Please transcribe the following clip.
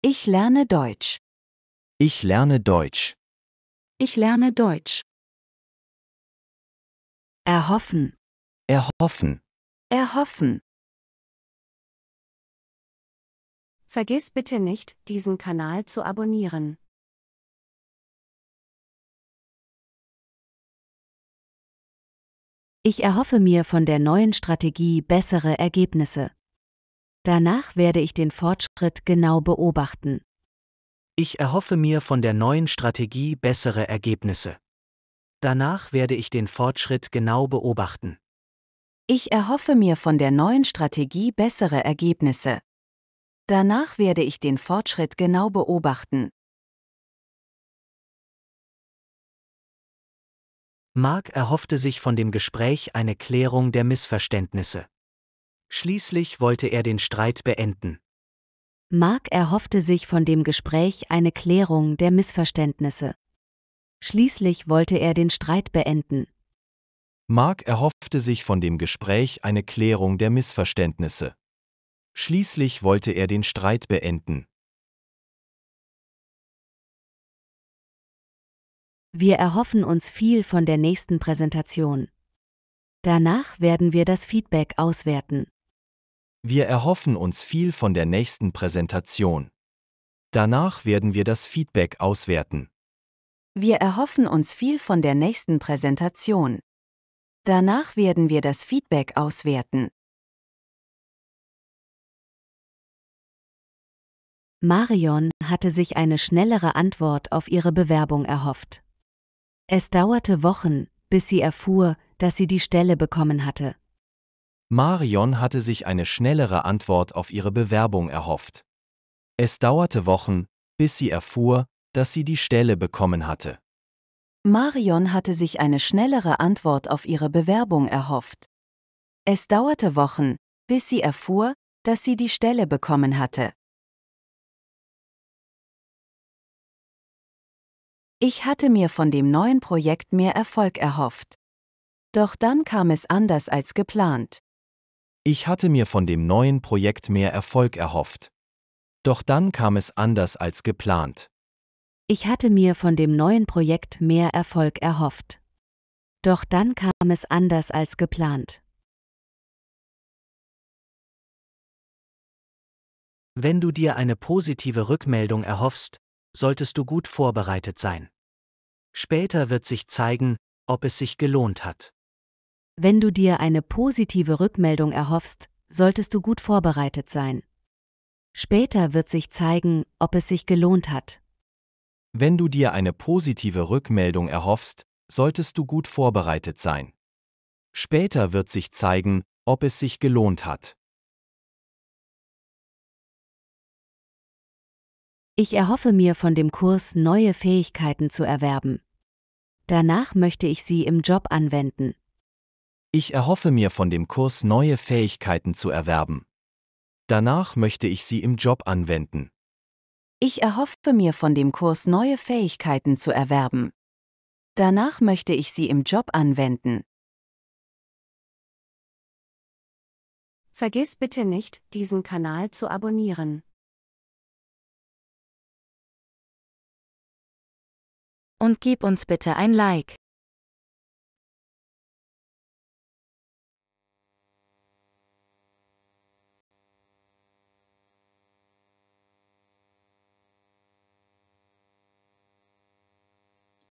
Ich lerne Deutsch. Ich lerne Deutsch. Ich lerne Deutsch. Erhoffen. Erhoffen. Erhoffen. Vergiss bitte nicht, diesen Kanal zu abonnieren. Ich erhoffe mir von der neuen Strategie bessere Ergebnisse. Danach werde ich den Fortschritt genau beobachten. Ich erhoffe mir von der neuen Strategie bessere Ergebnisse. Danach werde ich den Fortschritt genau beobachten. Ich erhoffe mir von der neuen Strategie bessere Ergebnisse. Danach werde ich den Fortschritt genau beobachten. Mark erhoffte sich von dem Gespräch eine Klärung der Missverständnisse. Schließlich wollte er den Streit beenden. Mark erhoffte sich von dem Gespräch eine Klärung der Missverständnisse. Schließlich wollte er den Streit beenden. Mark erhoffte sich von dem Gespräch eine Klärung der Missverständnisse. Schließlich wollte er den Streit beenden. Wir erhoffen uns viel von der nächsten Präsentation. Danach werden wir das Feedback auswerten. Wir erhoffen uns viel von der nächsten Präsentation. Danach werden wir das Feedback auswerten. Wir erhoffen uns viel von der nächsten Präsentation. Danach werden wir das Feedback auswerten. Marion hatte sich eine schnellere Antwort auf ihre Bewerbung erhofft. Es dauerte Wochen, bis sie erfuhr, dass sie die Stelle bekommen hatte. Marion hatte sich eine schnellere Antwort auf ihre Bewerbung erhofft. Es dauerte Wochen, bis sie erfuhr, dass sie die Stelle bekommen hatte. Marion hatte sich eine schnellere Antwort auf ihre Bewerbung erhofft. Es dauerte Wochen, bis sie erfuhr, dass sie die Stelle bekommen hatte. Ich hatte mir von dem neuen Projekt mehr Erfolg erhofft. Doch dann kam es anders als geplant. Ich hatte mir von dem neuen Projekt mehr Erfolg erhofft. Doch dann kam es anders als geplant. Ich hatte mir von dem neuen Projekt mehr Erfolg erhofft. Doch dann kam es anders als geplant. Wenn du dir eine positive Rückmeldung erhoffst, solltest du gut vorbereitet sein. Später wird sich zeigen, ob es sich gelohnt hat. Wenn du dir eine positive Rückmeldung erhoffst, solltest du gut vorbereitet sein. Später wird sich zeigen, ob es sich gelohnt hat. Wenn du dir eine positive Rückmeldung erhoffst, solltest du gut vorbereitet sein. Später wird sich zeigen, ob es sich gelohnt hat. Ich erhoffe mir von dem Kurs neue Fähigkeiten zu erwerben. Danach möchte ich sie im Job anwenden. Ich erhoffe mir von dem Kurs neue Fähigkeiten zu erwerben. Danach möchte ich sie im Job anwenden. Ich erhoffe mir von dem Kurs neue Fähigkeiten zu erwerben. Danach möchte ich sie im Job anwenden. Vergiss bitte nicht, diesen Kanal zu abonnieren. Und gib uns bitte ein Like.